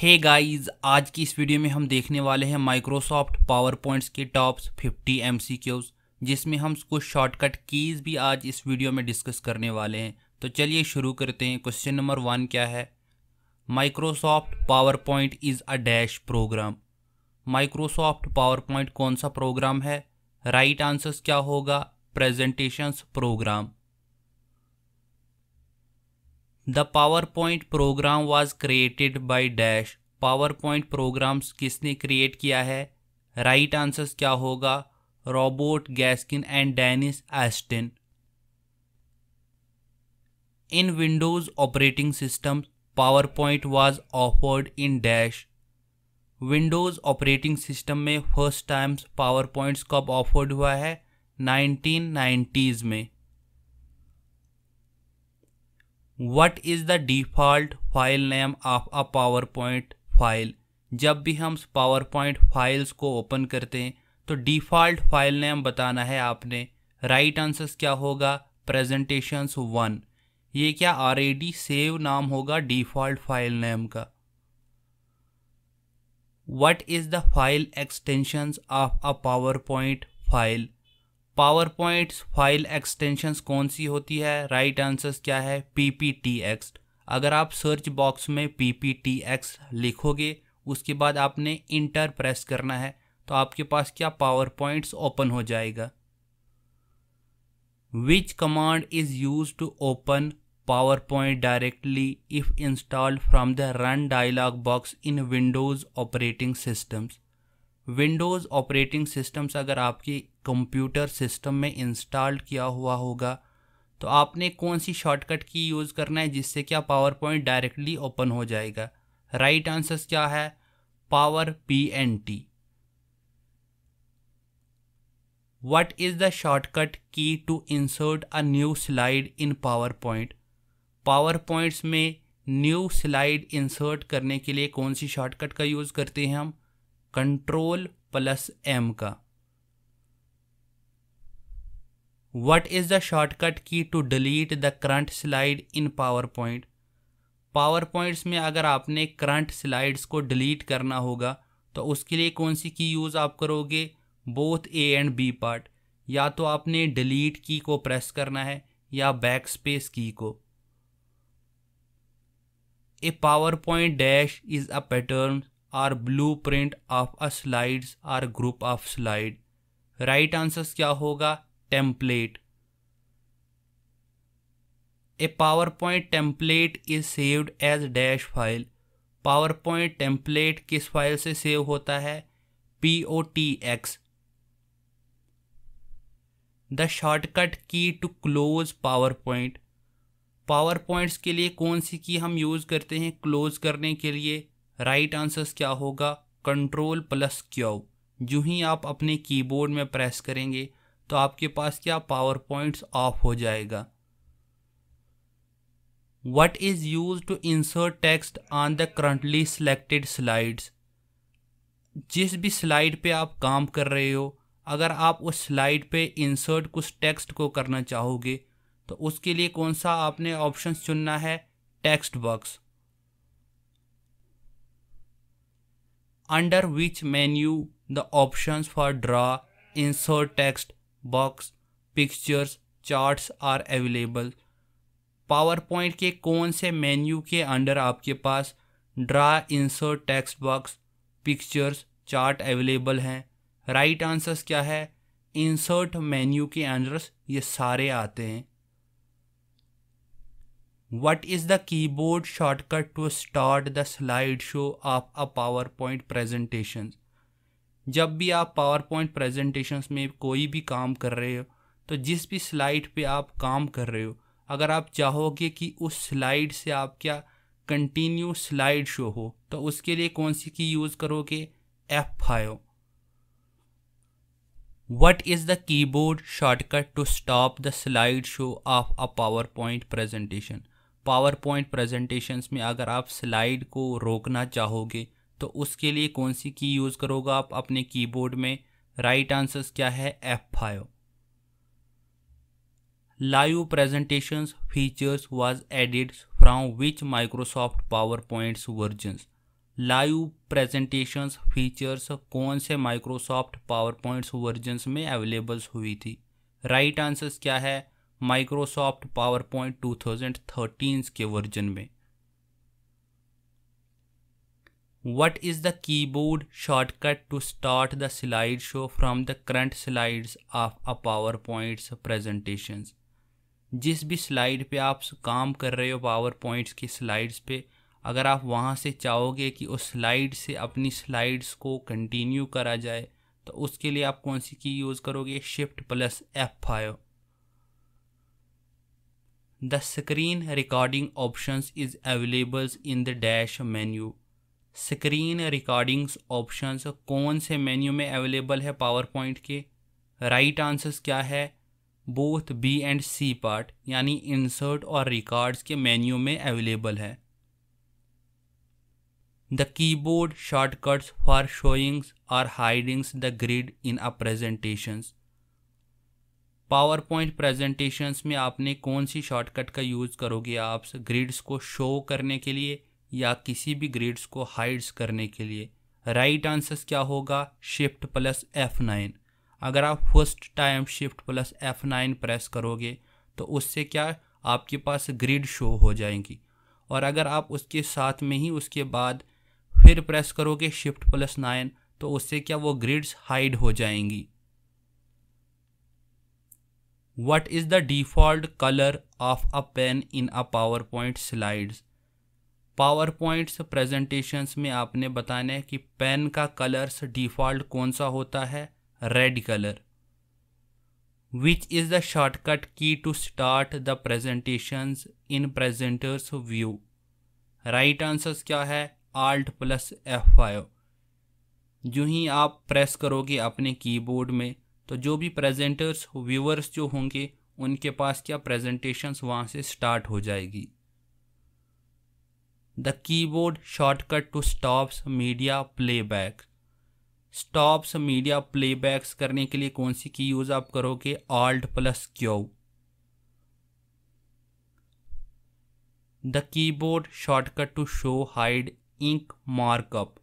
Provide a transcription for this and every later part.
हे hey guys आज की इस वीडियो में हम देखने वाले हैं माइक्रोसॉफ्ट पावर पॉइंट्स के टॉप्स 50 एम जिसमें हम कुछ शॉर्टकट कीज़ भी आज इस वीडियो में डिस्कस करने वाले हैं तो चलिए शुरू करते हैं क्वेश्चन नंबर वन क्या है Microsoft PowerPoint is a dash program Microsoft PowerPoint कौन सा प्रोग्राम है राइट right आंसर्स क्या होगा presentations program the PowerPoint program was created by dash PowerPoint programs किसने क्रिएट किया है राइट right आंसर क्या होगा Robert Gaskins and Dennis Austin in Windows operating system PowerPoint was offered in dash Windows operating system में first times PowerPoints कब offered हुआ है nineteen nineties में what is the default file name of a PowerPoint file जब भी हम PowerPoint files को open करते हैं तो डिफ़ॉल्ट फाइल नेम बताना है आपने राइट right आंसर्स क्या होगा प्रेजेंटेशंस वन ये क्या ऑलरेडी सेव नाम होगा डिफ़ॉल्ट फाइल नेम का what is the file extensions of a PowerPoint file PowerPoint file extensions कौन सी होती है राइट right आंसर क्या है पी पी टी एक्स अगर आप सर्च बॉक्स में पी पी टी एक्स लिखोगे उसके बाद आपने इंटर प्रेस करना है तो आपके पास क्या पावर पॉइंट्स ओपन हो जाएगा which command is use to open PowerPoint directly if installed from the run dialog box in Windows operating systems Windows operating systems अगर आपके कंप्यूटर सिस्टम में इंस्टॉल्ड किया हुआ होगा तो आपने कौन सी शॉर्टकट की यूज़ करना है जिससे क्या पावर पॉइंट डायरेक्टली ओपन हो जाएगा राइट right आंसर क्या है power P N T what is the shortcut key to insert a new slide in PowerPoint PowerPoints में न्यू स्लाइड इंसर्ट करने के लिए कौन सी शॉर्टकट का यूज़ करते हैं हम कंट्रोल प्लस एम का what is the shortcut key to delete the current slide in PowerPoint PowerPoints में अगर आपने करंट स्लाइड्स को डिलीट करना होगा तो उसके लिए कौन सी की यूज़ आप करोगे both A and B part या तो आपने डिलीट की को प्रेस करना है या बैक स्पेस की को a PowerPoint dash is a pattern or blueprint of a slides or group of slide right answer क्या होगा template a PowerPoint template is saved as dash file PowerPoint template किस file से save होता है P O T X the shortcut key to close PowerPoint PowerPoints के लिए कौन सी की हम यूज़ करते हैं क्लोज करने के लिए राइट right आंसर क्या होगा कंट्रोल प्लस क्यू जो ही आप अपने कीबोर्ड में प्रेस करेंगे तो आपके पास क्या पावर पॉइंट्स ऑफ हो जाएगा what is use to insert text on the currently selected slides जिस भी स्लाइड पे आप काम कर रहे हो अगर आप उस स्लाइड पे इंसर्ट कुछ टेक्स्ट को करना चाहोगे तो उसके लिए कौन सा आपने ऑप्शन चुनना है text box under which menu the options for draw, insert text, box, pictures, charts are available. Point के कौन से मेन्यू के अंडर आपके पास draw insert text box pictures chart available हैं राइट right आंसर्स क्या है इंसर्ट मेन्यू के अंडर ये सारे आते हैं what What is the keyboard shortcut to start the slideshow of PowerPoint presentation? जब भी आप पावर पॉइंट presentations में कोई भी काम कर रहे हो तो जिस भी स्लाइड पे आप काम कर रहे हो अगर आप चाहोगे कि उस स्लाइड से आप क्या कंटिन्यू स्लाइड शो हो तो उसके लिए कौन सी की यूज़ करोगे F five what is the keyboard shortcut to stop the slide show of a PowerPoint presentation PowerPoint presentation में अगर आप स्लाइड को रोकना चाहोगे तो उसके लिए कौन सी की यूज़ करोगे आप अपने कीबोर्ड में राइट right आंसर्स क्या है F five live presentation features was added from which Microsoft PowerPoints versions live presentation features कौन से माइक्रोसॉफ्ट पावर पॉइंट्स वर्जन्स में अवेलेबल्स हुई थी राइट right आंसर्स क्या है Microsoft PowerPoint two thousand thirteen के वर्जन में what is What is shortcut to start the slide show from the current slides of a PowerPoint presentations? जिस भी slide पे आप काम कर रहे हो पावर पॉइंट्स की स्लाइड्स पे अगर आप वहाँ से चाहोगे कि उस स्लाइड से अपनी स्लाइड्स को कंटिन्यू करा जाए तो उसके लिए आप कौन सी की यूज़ करोगे shift plus F five The screen recording options is available in the dash menu. Screen recordings options कौन से मेन्यू में अवेलेबल है पावर पॉइंट के राइट right आंसर्स क्या है both B and C part यानी insert और रिकॉर्ड्स के मेन्यू में अवेलेबल है the keyboard shortcuts for showings और hidings the grid in a presentations PowerPoint presentation में आपने कौन सी शॉर्टकट का यूज़ करोगे आप ग्रिड्स को शो करने के लिए या किसी भी ग्रिड्स को हाइड्स करने के लिए राइट right आंसर क्या होगा शिफ्ट प्लस एफ नाइन अगर आप first time shift plus F nine press करोगे तो उससे क्या आपके पास ग्रिड शो हो जाएंगी और अगर आप उसके साथ में ही उसके बाद फिर प्रेस करोगे शिफ्ट प्लस नाइन तो उससे क्या वो ग्रिड्स हाइड हो जाएंगी what is the default colour of a pen in a PowerPoint slides PowerPoints presentations में आपने बताना है कि पेन का कलर्स डिफ़ॉल्ट कौन सा होता है red colour which is the shortcut key to start the presentations in presenters view right answers क्या है आल्ट प्लस एफ फाइव जो ही आप प्रेस करोगे अपने कीबोर्ड में तो जो भी प्रेजेंटर्स व्यूअर्स जो होंगे उनके पास क्या प्रेजेंटेशंस वहाँ से स्टार्ट हो जाएगी the keyboard shortcut to stops media playback stops media playbacks करने के लिए कौन सी की यूज़ आप करोगे alt plus Q the keyboard shortcut to show hide ink markup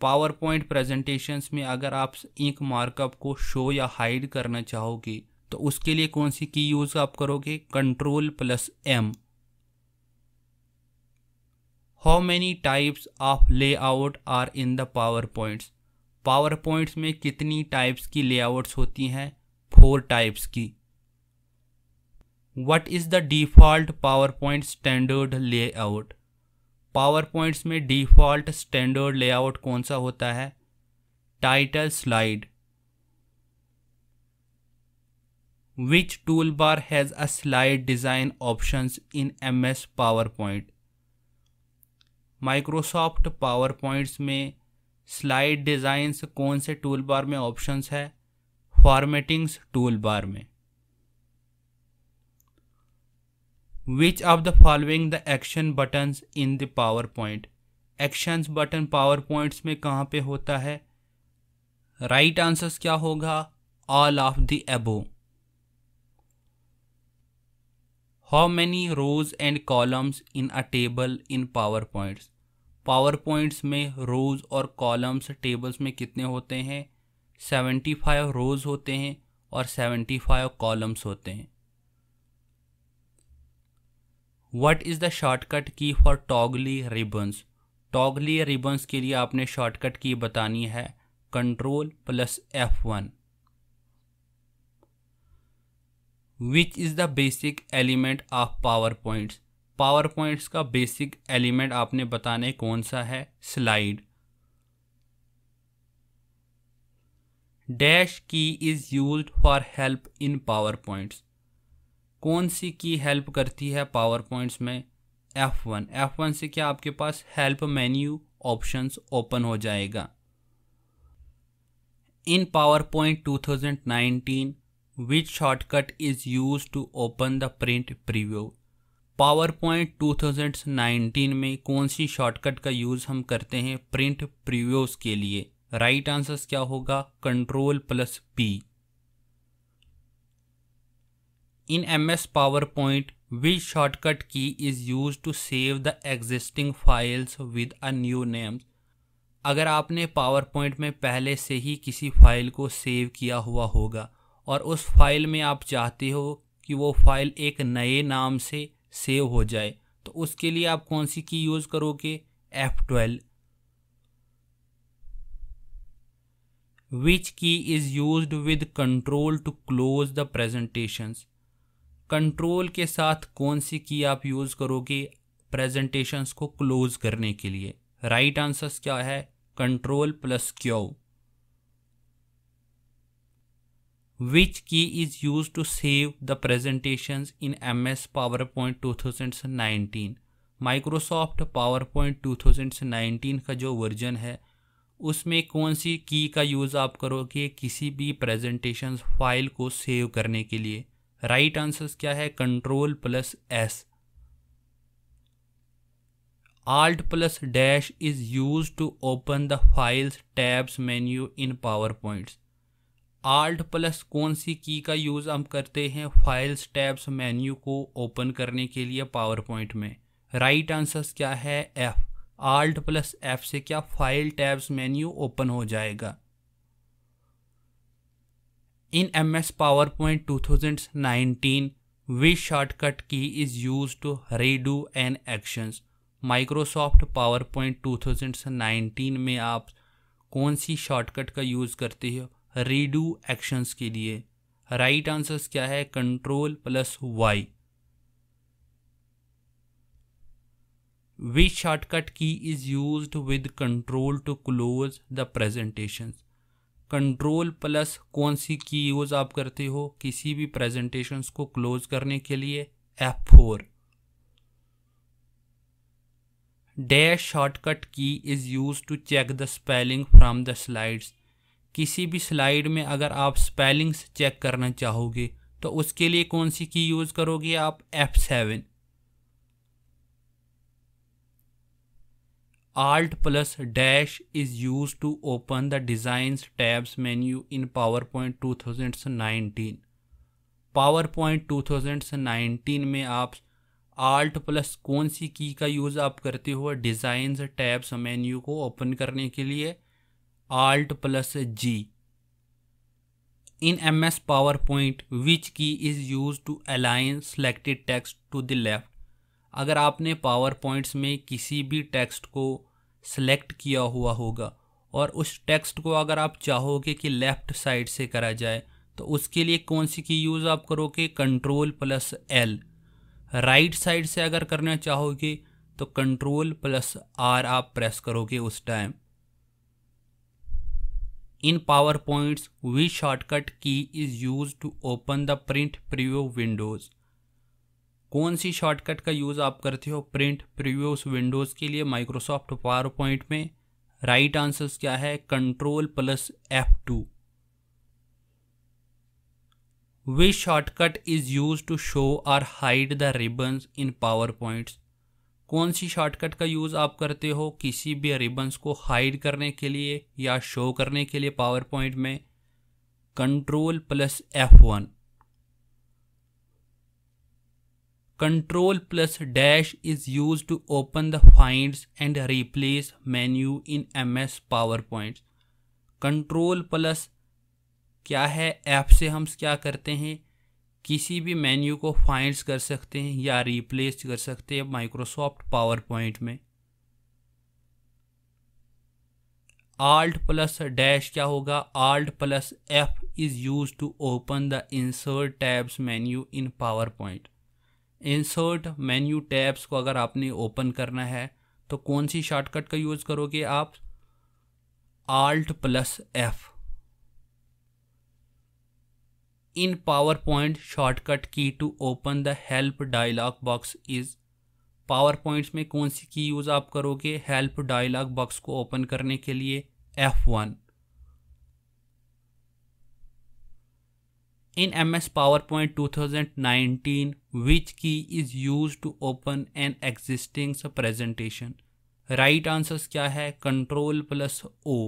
PowerPoint presentations में अगर आप इंक मार्कअप को शो या हाइड करना चाहोगे तो उसके लिए कौन सी की यूज़ आप करोगे control plus M how many types of layout are in the PowerPoints PowerPoints में कितनी टाइप्स की लेआउट्स होती हैं फोर टाइप्स की what is the default PowerPoint standard layout PowerPoints में default standard layout कौन सा होता है title slide which toolbar has a slide design options in M S PowerPoint Microsoft PowerPoints में slide design कौन से tool toolbar में option है फॉर्मेटिंग्स टूल बार में which the following the action button in the PowerPoint PowerPoint? Button power PowerPoints में कहाँ पे होता है राइट right आंसर्स क्या होगा all of the above how many rows and columns in a table in PowerPoints PowerPoints में rows और columns tables में कितने होते हैं सेवेंटी फाइव रोज होते हैं और सेवेंटी फाइव कॉलम्स होते हैं what is the shortcut key for toggling ribbons toggling ribbons के लिए आपने शॉर्टकट की बतानी है control plus F one which is the basic element of PowerPoints PowerPoints का बेसिक एलिमेंट आपने बताने कौन सा है slide dash key is use for help in PowerPoints कौन सी की हेल्प करती है पावर पॉइंट्स में एफ वन एफ वन से क्या आपके पास हेल्प मेन्यू ऑप्शंस ओपन हो जाएगा in PowerPoint two thousand nineteen which shortcut is use to open the print preview PowerPoint two thousand nineteen में कौन सी शॉर्टकट का यूज हम करते हैं प्रिंट प्रीव्यूज के लिए राइट right आंसर क्या होगा control plus P in M S PowerPoint which shortcut key is use to save the existing files with a new name अगर आपने पावर पॉइंट में पहले से ही किसी फाइल को सेव किया हुआ होगा और उस फाइल में आप चाहते हो कि वो फाइल एक नए नाम से सेव हो जाए तो उसके लिए आप कौन सी की यूज़ करोगे F12 Which key is used with control to close the presentations? Control के साथ कौन सी की आप यूज़ करोगे प्रेजेंटेशंस को क्लोज करने के लिए राइट right आंसर क्या है control plus Q which key is which key is used to save the PowerPoint two PowerPoint nineteen Microsoft PowerPoint two PowerPoint nineteen का जो वर्जन है उसमें कौन सी की का यूज़ आप करोगे किसी भी प्रेजेंटेशन फाइल को सेव करने के लिए राइट आंसर क्या है control plus S alt plus dash is used to open the files tabs menu in point alt plus कौन सी की का यूज़ हम करते हैं फाइल्स टैब्स मेन्यू को ओपन करने के लिए पावर पॉइंट में राइट right आंसर क्या है एफ आल्ट प्लस एफ से क्या फाइल टैब्स मेन्यू ओपन हो जाएगा in PowerPoint two PowerPoint nineteen which shortcut key is use to redo an actions Microsoft PowerPoint two nineteen में आप कौन सी शॉर्टकट का यूज़ करते हो रीडू एक्शंस के लिए राइट right आंसर्स क्या है control plus Y which shortcut key is use with control to close the presentations control plus कौन सी की यूज़ आप करते हो किसी भी प्रेजेंटेशंस को क्लोज करने के लिए F four dash shortcut key is use to check the spelling from the slides किसी भी स्लाइड में अगर आप स्पेलिंग्स चेक करना चाहोगे तो उसके लिए कौन सी की यूज़ करोगे आप F seven Alt plus dash is used to open the Designs tabs menu in PowerPoint 2019. PowerPoint 2019 में आप Alt plus कौन सी की का यूज़ आप करते हो Designs tabs मेन्यू को ओपन करने के लिए Alt plus G. In MS PowerPoint, which key is used to align selected text to the left? अगर आपने पावर पॉइंट्स में किसी भी टेक्स्ट को सेलेक्ट किया हुआ होगा और उस टेक्स्ट को अगर आप चाहोगे कि लेफ़्ट साइड से करा जाए तो उसके लिए कौन सी की यूज़ आप करोगे control plus L right side से अगर करना चाहोगे तो कंट्रोल प्लस आर आप प्रेस करोगे उस time in PowerPoints we shortcut key is use to open the print preview windows कौन सी शॉर्टकट का यूज़ आप करते हो प्रिंट प्रीव्यूस विंडोज़ के लिए माइक्रोसॉफ्ट पावर पॉइंट में राइट right आंसर्स क्या है control plus F two which shortcut is use to show or hide the ribbons in PowerPoints कौन सी शॉर्टकट का यूज़ आप करते हो किसी भी रिबन्स को हाइड करने के लिए या शो करने के लिए पावर पॉइंट में control plus F one Control plus dash is used to open the finds and replace menu in MS PowerPoint. Control plus क्या है ऐप से हम क्या करते हैं किसी भी मेन्यू को फाइंड्स कर सकते हैं या रिप्लेस कर सकते हैं माइक्रोसॉफ्ट पावर पॉइंट में आल्ट प्लस डैश क्या होगा alt plus F is use to open the insert tabs menu in PowerPoint insert menu tabs को अगर आपने ओपन करना है तो कौन सी शॉर्टकट का यूज़ करोगे आप alt plus F in PowerPoint shortcut key to open the help dialog box is PowerPoints में कौन सी की यूज़ आप करोगे हेल्प डायलॉग बॉक्स को ओपन करने के लिए F one in MS PowerPoint 2019 which key is used to open an existing presentation right answers kya hai control plus O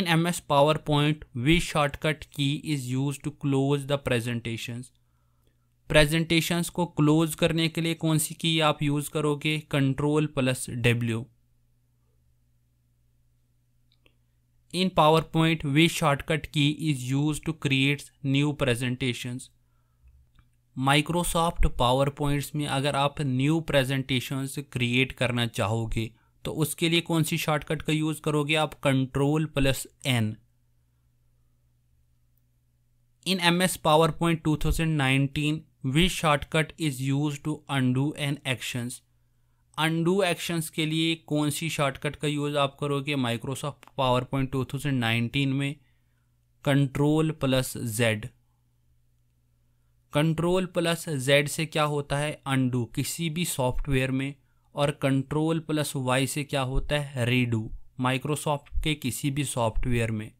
In MS PowerPoint which shortcut key is used to close the presentations presentations को close करने के लिए कौन सी key आप use करोगे control plus W In PowerPoint, which shortcut key is used to create new presentations? Microsoft PowerPoints में अगर आप न्यू प्रेजेंटेशंस क्रिएट करना चाहोगे तो उसके लिए कौन सी शॉर्टकट का यूज़ करोगे आप control plus N in M S PowerPoint two thousand nineteen which shortcut is use to undo an actions undo actions के लिए कौन सी शॉर्टकट का यूज़ आप करोगे Microsoft PowerPoint two thousand nineteen में control plus Z control plus Z से क्या होता है अंडू किसी भी सॉफ्टवेयर में और कंट्रोल प्लस वाई से क्या होता है रीडू माइक्रोसॉफ्ट के किसी भी सॉफ्टवेयर में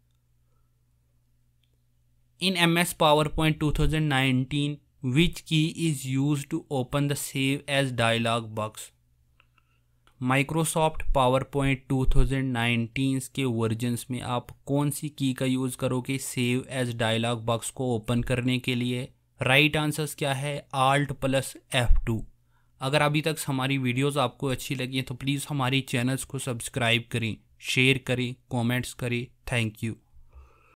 in M S PowerPoint two thousand nineteen which key is use to open the save as dialog box Microsoft PowerPoint two के वर्जन्स में आप कौन सी की का यूज़ करोगे सेव एज डायलॉग बॉक्स को open करने के लिए राइट right आंसर्स क्या है आल्ट प्लस एफ टू अगर अभी तक हमारी वीडियोस आपको अच्छी लगी हैं तो प्लीज़ हमारी चैनल्स को सब्सक्राइब करें शेयर करें कमेंट्स करें थैंक यू